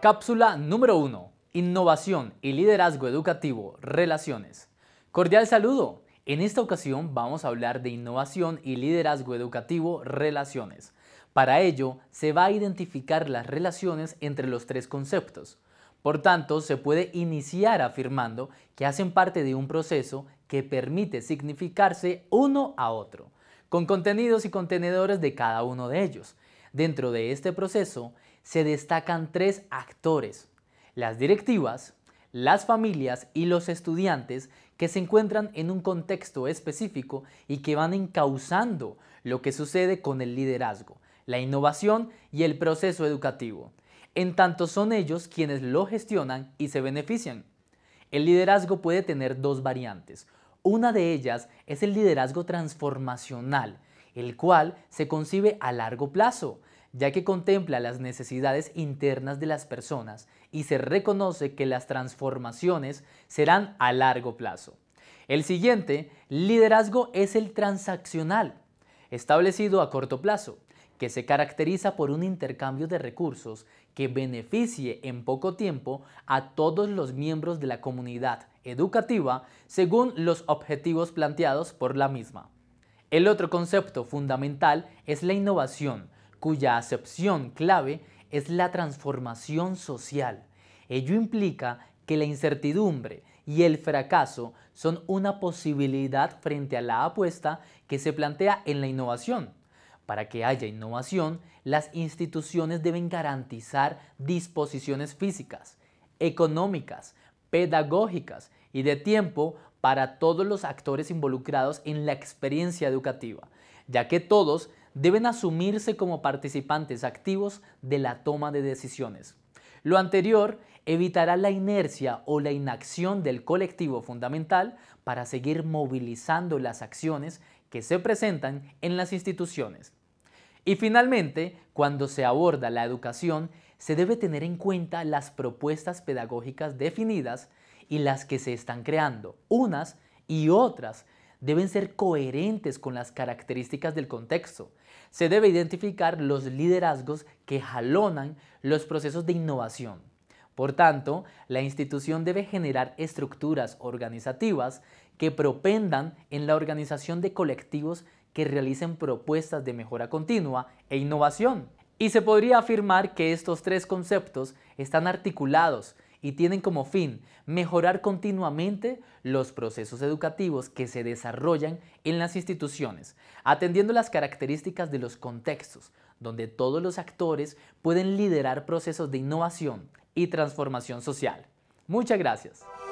Cápsula número 1. Innovación y liderazgo educativo, relaciones. Cordial saludo. En esta ocasión vamos a hablar de innovación y liderazgo educativo, relaciones. Para ello, se va a identificar las relaciones entre los tres conceptos. Por tanto, se puede iniciar afirmando que hacen parte de un proceso que permite significarse uno a otro, con contenidos y contenedores de cada uno de ellos. Dentro de este proceso se destacan tres actores, las directivas, las familias y los estudiantes que se encuentran en un contexto específico y que van encauzando lo que sucede con el liderazgo, la innovación y el proceso educativo. En tanto son ellos quienes lo gestionan y se benefician. El liderazgo puede tener dos variantes. Una de ellas es el liderazgo transformacional, el cual se concibe a largo plazo, ya que contempla las necesidades internas de las personas y se reconoce que las transformaciones serán a largo plazo. El siguiente liderazgo es el transaccional, establecido a corto plazo, que se caracteriza por un intercambio de recursos que beneficie en poco tiempo a todos los miembros de la comunidad educativa según los objetivos planteados por la misma. El otro concepto fundamental es la innovación, cuya acepción clave es la transformación social. Ello implica que la incertidumbre y el fracaso son una posibilidad frente a la apuesta que se plantea en la innovación. Para que haya innovación, las instituciones deben garantizar disposiciones físicas, económicas, pedagógicas y de tiempo para todos los actores involucrados en la experiencia educativa, ya que todos deben asumirse como participantes activos de la toma de decisiones. Lo anterior evitará la inercia o la inacción del colectivo fundamental para seguir movilizando las acciones que se presentan en las instituciones. Y finalmente, cuando se aborda la educación, se debe tener en cuenta las propuestas pedagógicas definidas y las que se están creando. Unas y otras deben ser coherentes con las características del contexto. Se debe identificar los liderazgos que jalonan los procesos de innovación. Por tanto, la institución debe generar estructuras organizativas que propendan en la organización de colectivos que realicen propuestas de mejora continua e innovación. Y se podría afirmar que estos tres conceptos están articulados y tienen como fin mejorar continuamente los procesos educativos que se desarrollan en las instituciones, atendiendo las características de los contextos, donde todos los actores pueden liderar procesos de innovación y transformación social. Muchas gracias.